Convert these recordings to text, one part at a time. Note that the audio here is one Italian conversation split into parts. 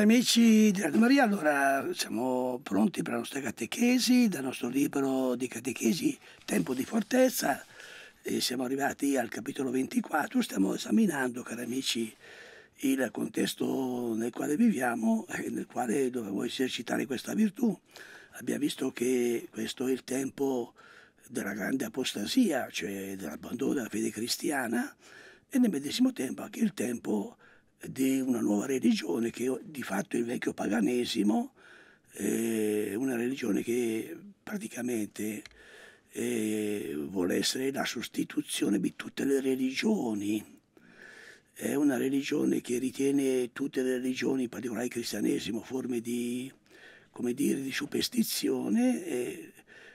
cari amici di Radio Maria, allora siamo pronti per la nostra catechesi, dal nostro libro di catechesi Tempo di Fortezza, e siamo arrivati al capitolo 24, stiamo esaminando, cari amici, il contesto nel quale viviamo e nel quale dovevo esercitare questa virtù. Abbiamo visto che questo è il tempo della grande apostasia, cioè dell'abbandono della fede cristiana, e nel medesimo tempo anche il tempo di una nuova religione che di fatto è il vecchio paganesimo, eh, una religione che praticamente eh, vuole essere la sostituzione di tutte le religioni. È una religione che ritiene tutte le religioni, in particolare il cristianesimo, forme di, dire, di superstizione. E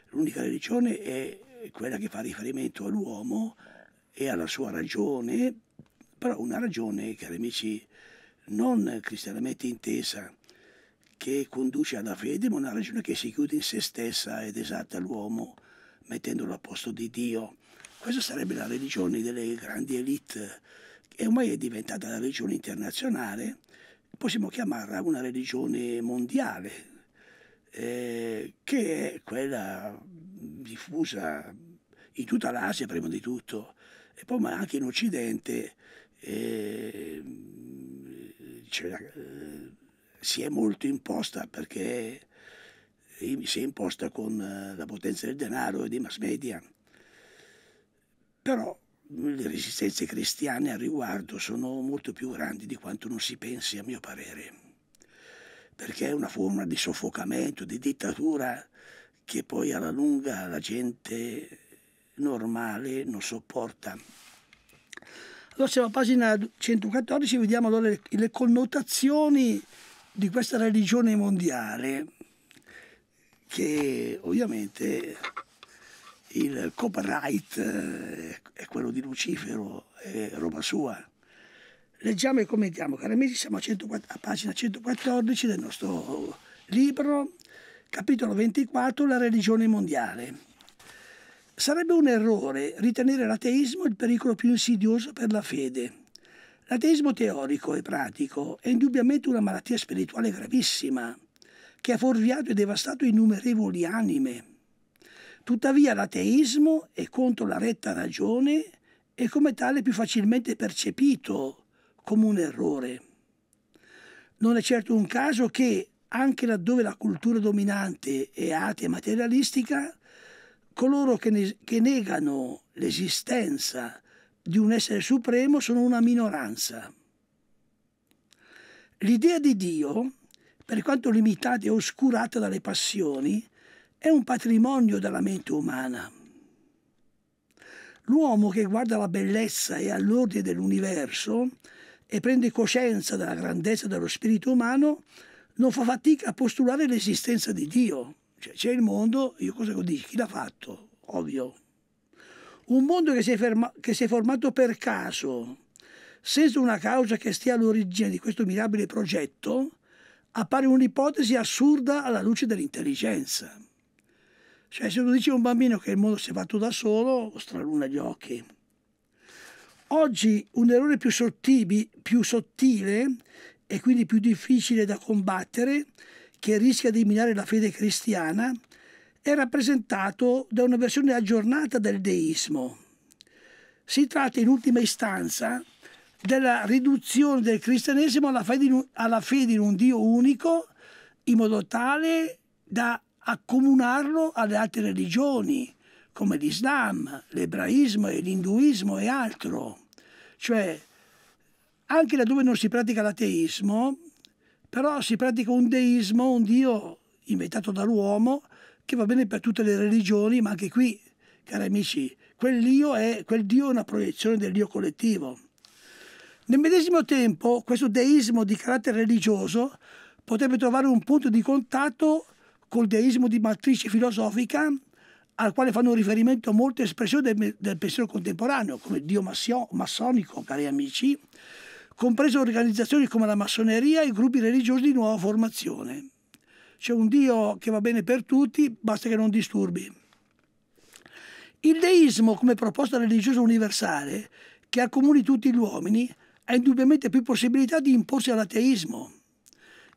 l'unica religione è quella che fa riferimento all'uomo e alla sua ragione però una ragione, cari amici, non cristianamente intesa, che conduce alla fede, ma una ragione che si chiude in se stessa ed esalta l'uomo, mettendolo a posto di Dio. Questa sarebbe la religione delle grandi elite, che ormai è diventata la religione internazionale, possiamo chiamarla una religione mondiale, eh, che è quella diffusa in tutta l'Asia prima di tutto, e poi ma anche in Occidente, e, eh, cioè, eh, si è molto imposta perché si è imposta con eh, la potenza del denaro e dei mass media. Però le resistenze cristiane al riguardo sono molto più grandi di quanto non si pensi, a mio parere, perché è una forma di soffocamento, di dittatura che poi alla lunga la gente normale non sopporta. Allora siamo a pagina 114, vediamo allora le, le connotazioni di questa religione mondiale che ovviamente il copyright eh, è quello di Lucifero è roba Sua. Leggiamo e commentiamo, cari amici, siamo a, 104, a, pagina 114 del nostro libro, capitolo 24, La religione mondiale. Sarebbe un errore ritenere l'ateismo il pericolo più insidioso per la fede. L'ateismo teorico e pratico è indubbiamente una malattia spirituale gravissima, che ha forviato e devastato innumerevoli anime. Tuttavia l'ateismo è contro la retta ragione e come tale più facilmente percepito come un errore. Non è certo un caso che, anche laddove la cultura dominante è atea e materialistica, coloro che, ne, che negano l'esistenza di un essere supremo sono una minoranza. L'idea di Dio, per quanto limitata e oscurata dalle passioni, è un patrimonio della mente umana. L'uomo che guarda alla bellezza e all'ordine dell'universo e prende coscienza della grandezza dello spirito umano non fa fatica a postulare l'esistenza di Dio. Cioè, c'è il mondo, io cosa dici? Chi l'ha fatto? Ovvio. Un mondo che si, che si è formato per caso, senza una causa che stia all'origine di questo mirabile progetto, appare un'ipotesi assurda alla luce dell'intelligenza. Cioè, se tu dici a un bambino che il mondo si è fatto da solo, straluna gli occhi. Oggi un errore più, sottili, più sottile e quindi più difficile da combattere che rischia di minare la fede cristiana, è rappresentato da una versione aggiornata del deismo. Si tratta in ultima istanza della riduzione del cristianesimo alla fede, in, alla fede in un Dio unico in modo tale da accomunarlo alle altre religioni come l'Islam, l'ebraismo e l'induismo e altro. Cioè, anche laddove non si pratica l'ateismo, però si pratica un deismo, un Dio inventato dall'uomo, che va bene per tutte le religioni, ma anche qui, cari amici, quell'io è, quel Dio è una proiezione dell'io collettivo. Nel medesimo tempo, questo deismo di carattere religioso potrebbe trovare un punto di contatto col deismo di matrice filosofica al quale fanno riferimento molte espressioni del, del pensiero contemporaneo, come Dio massonico, cari amici, comprese organizzazioni come la massoneria e gruppi religiosi di nuova formazione. C'è un Dio che va bene per tutti, basta che non disturbi. Il deismo come proposta religiosa universale, che accomuni tutti gli uomini, ha indubbiamente più possibilità di imporsi all'ateismo.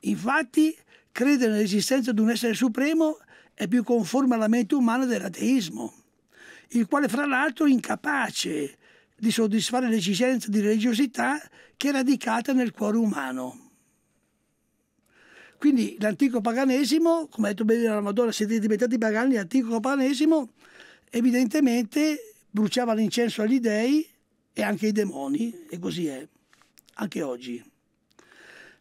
Infatti, credere nell'esistenza di un essere supremo è più conforme alla mente umana dell'ateismo, il quale fra l'altro è incapace di soddisfare l'esigenza di religiosità che è radicata nel cuore umano. Quindi l'antico paganesimo, come ha detto bene la Madonna, siete diventati pagani, l'antico paganesimo evidentemente bruciava l'incenso agli dèi e anche ai demoni, e così è, anche oggi.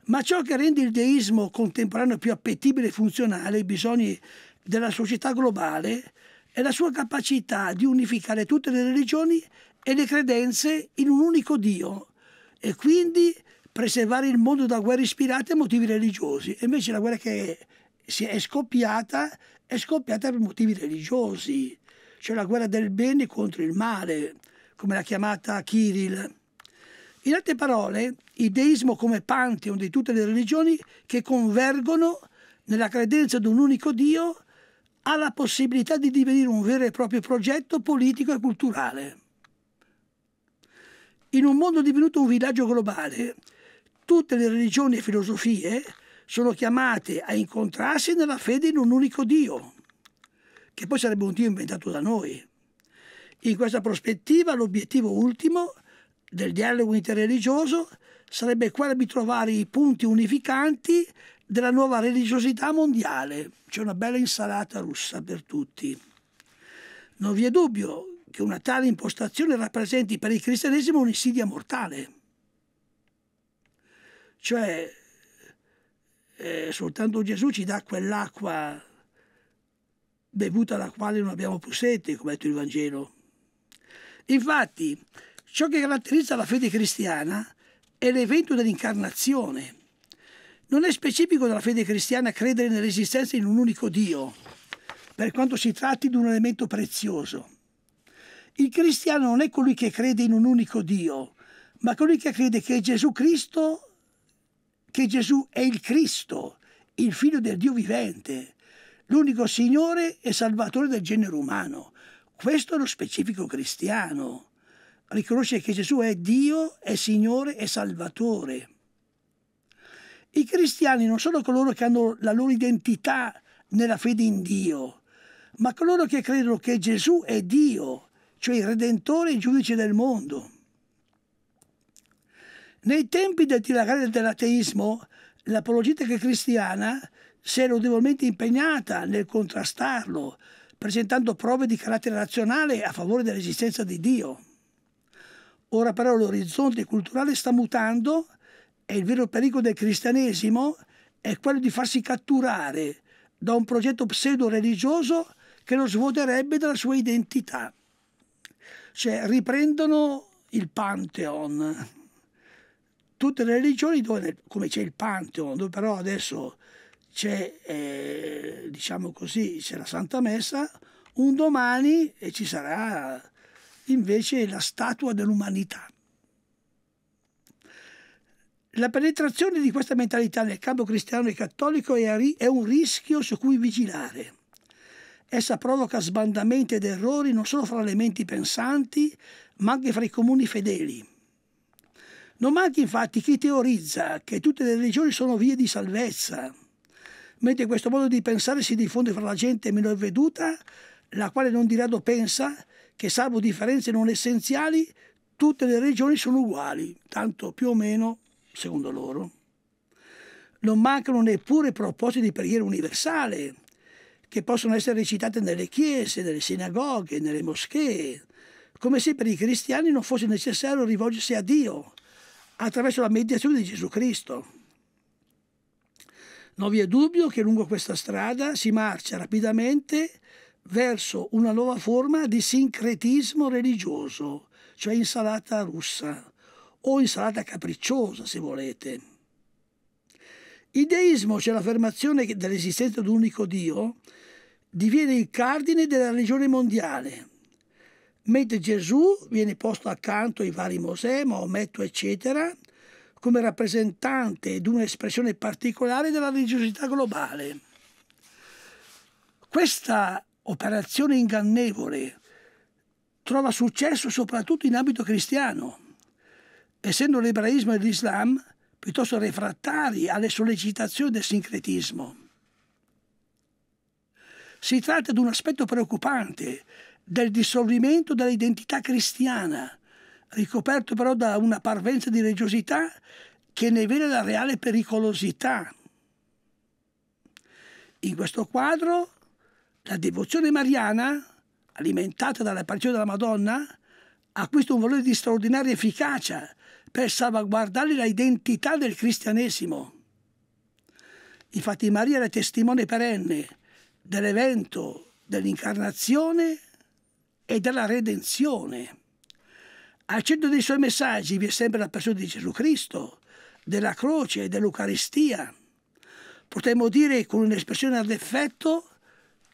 Ma ciò che rende il deismo contemporaneo più appetibile e funzionale ai bisogni della società globale è la sua capacità di unificare tutte le religioni e le credenze in un unico Dio e quindi preservare il mondo da guerre ispirate a motivi religiosi. E invece la guerra che è scoppiata è scoppiata per motivi religiosi, cioè la guerra del bene contro il male, come l'ha chiamata Kirill. In altre parole, il deismo come pantheon di tutte le religioni che convergono nella credenza di un unico Dio ha la possibilità di divenire un vero e proprio progetto politico e culturale. In un mondo divenuto un villaggio globale, tutte le religioni e filosofie sono chiamate a incontrarsi nella fede in un unico Dio, che poi sarebbe un Dio inventato da noi. In questa prospettiva l'obiettivo ultimo del dialogo interreligioso sarebbe quello di trovare i punti unificanti della nuova religiosità mondiale. C'è una bella insalata russa per tutti. Non vi è dubbio che una tale impostazione rappresenti per il cristianesimo un'insidia mortale. Cioè, eh, soltanto Gesù ci dà quell'acqua bevuta alla quale non abbiamo più sete, come ha detto il Vangelo. Infatti, ciò che caratterizza la fede cristiana è l'evento dell'incarnazione. Non è specifico della fede cristiana credere nell'esistenza di un unico Dio, per quanto si tratti di un elemento prezioso il cristiano non è colui che crede in un unico Dio, ma colui che crede che Gesù Cristo, che Gesù è il Cristo, il figlio del Dio vivente, l'unico Signore e Salvatore del genere umano. Questo è lo specifico cristiano. Riconosce che Gesù è Dio, è Signore e Salvatore. I cristiani non sono coloro che hanno la loro identità nella fede in Dio, ma coloro che credono che Gesù è Dio, cioè il Redentore e il giudice del mondo. Nei tempi del dilagare dell'ateismo, l'apologetica cristiana si è notevolmente impegnata nel contrastarlo, presentando prove di carattere razionale a favore dell'esistenza di Dio. Ora però l'orizzonte culturale sta mutando e il vero pericolo del cristianesimo è quello di farsi catturare da un progetto pseudo-religioso che lo svuoterebbe dalla sua identità. Cioè, riprendono il Pantheon, tutte le religioni dove, come c'è il Pantheon, dove però adesso c'è, eh, diciamo così, c'è la Santa Messa, un domani ci sarà invece la statua dell'umanità. La penetrazione di questa mentalità nel campo cristiano e cattolico è un rischio su cui vigilare. Essa provoca sbandamenti ed errori non solo fra le menti pensanti, ma anche fra i comuni fedeli. Non manca infatti chi teorizza che tutte le religioni sono vie di salvezza, mentre questo modo di pensare si diffonde fra la gente meno avveduta, la quale non di rado pensa che, salvo differenze non essenziali, tutte le religioni sono uguali, tanto più o meno secondo loro. Non mancano neppure propositi di preghiera universale, che possono essere recitate nelle chiese, nelle sinagoghe, nelle moschee, come se per i cristiani non fosse necessario rivolgersi a Dio attraverso la mediazione di Gesù Cristo. Non vi è dubbio che lungo questa strada si marcia rapidamente verso una nuova forma di sincretismo religioso, cioè insalata russa o insalata capricciosa, se volete. Il deismo, cioè l'affermazione dell'esistenza di un unico Dio, diviene il cardine della religione mondiale, mentre Gesù viene posto accanto ai vari Mosè, Maometto, eccetera, come rappresentante di un'espressione particolare della religiosità globale. Questa operazione ingannevole trova successo soprattutto in ambito cristiano, essendo l'ebraismo e l'Islam piuttosto refrattari alle sollecitazioni del sincretismo. Si tratta di un aspetto preoccupante del dissolvimento dell'identità cristiana, ricoperto però da una parvenza di religiosità che ne vede la reale pericolosità. In questo quadro, la devozione mariana, alimentata dall'apparizione della Madonna, acquista un valore di straordinaria efficacia per salvaguardare l'identità del cristianesimo. Infatti Maria era testimone perenne dell'evento dell'incarnazione e della redenzione. Al centro dei suoi messaggi vi è sempre la persona di Gesù Cristo, della croce e dell'Eucaristia. Potremmo dire con un'espressione ad effetto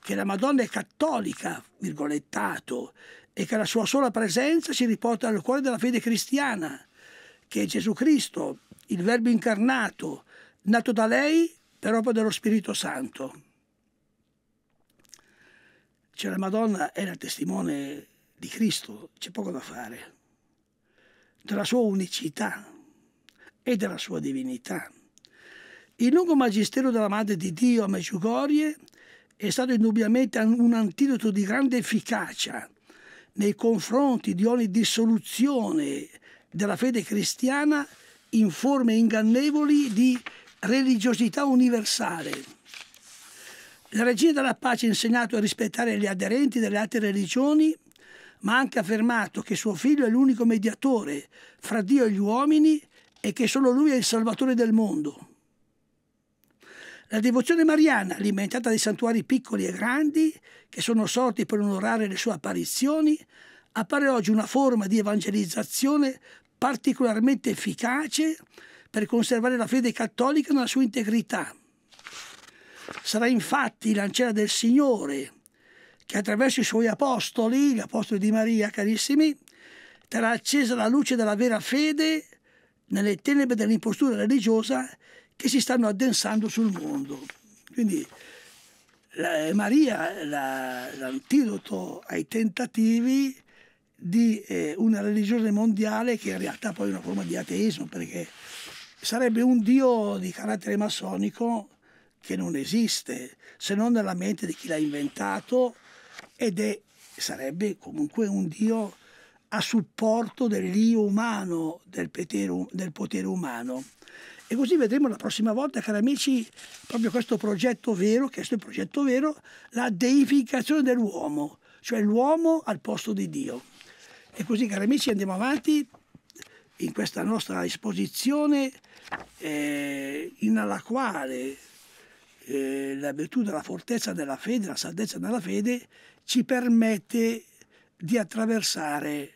che la Madonna è cattolica, virgolettato, e che la sua sola presenza ci riporta al cuore della fede cristiana, che è Gesù Cristo, il Verbo incarnato, nato da lei per opera dello Spirito Santo. Cioè la Madonna era testimone di Cristo, c'è poco da fare, della sua unicità e della sua divinità. Il lungo magistero della Madre di Dio a Medjugorje è stato indubbiamente un antidoto di grande efficacia nei confronti di ogni dissoluzione della fede cristiana in forme ingannevoli di religiosità universale. La regina della pace ha insegnato a rispettare gli aderenti delle altre religioni, ma ha anche affermato che suo figlio è l'unico mediatore fra Dio e gli uomini e che solo lui è il salvatore del mondo. La devozione mariana, alimentata dai santuari piccoli e grandi, che sono sorti per onorare le sue apparizioni, appare oggi una forma di evangelizzazione particolarmente efficace per conservare la fede cattolica nella sua integrità Sarà infatti l'ancella del Signore che attraverso i suoi apostoli, gli apostoli di Maria, carissimi, terrà accesa la luce della vera fede nelle tenebre dell'impostura religiosa che si stanno addensando sul mondo. Quindi la, eh, Maria la, l'antidoto ai tentativi di eh, una religione mondiale che in realtà poi è una forma di ateismo, perché sarebbe un dio di carattere massonico che non esiste se non nella mente di chi l'ha inventato ed è, sarebbe comunque un Dio a supporto dell'io umano, del potere, um-, del potere umano. E così vedremo la prossima volta, cari amici, proprio questo progetto vero, che è il progetto vero, la deificazione dell'uomo, cioè l'uomo al posto di Dio. E così, cari amici, andiamo avanti in questa nostra esposizione eh, nella quale eh, la virtù della fortezza della fede, la saldezza della fede, ci permette di attraversare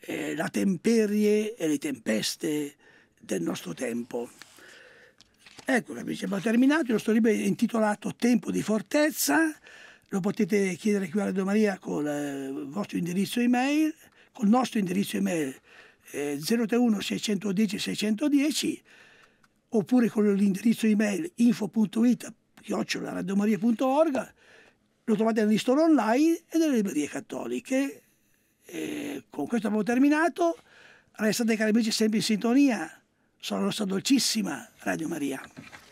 eh, la temperie e le tempeste del nostro tempo. Ecco, abbiamo terminato, il nostro libro è intitolato Tempo di fortezza, lo potete chiedere qui a Radio Maria con il eh, vostro indirizzo email, col nostro indirizzo email eh, 031 610 610 oppure con l'indirizzo email info.it radiomaria.org, lo trovate nel listoro online e nelle librerie cattoliche. E con questo abbiamo terminato. Restate cari amici sempre in sintonia. Sono la nostra dolcissima Radio Maria.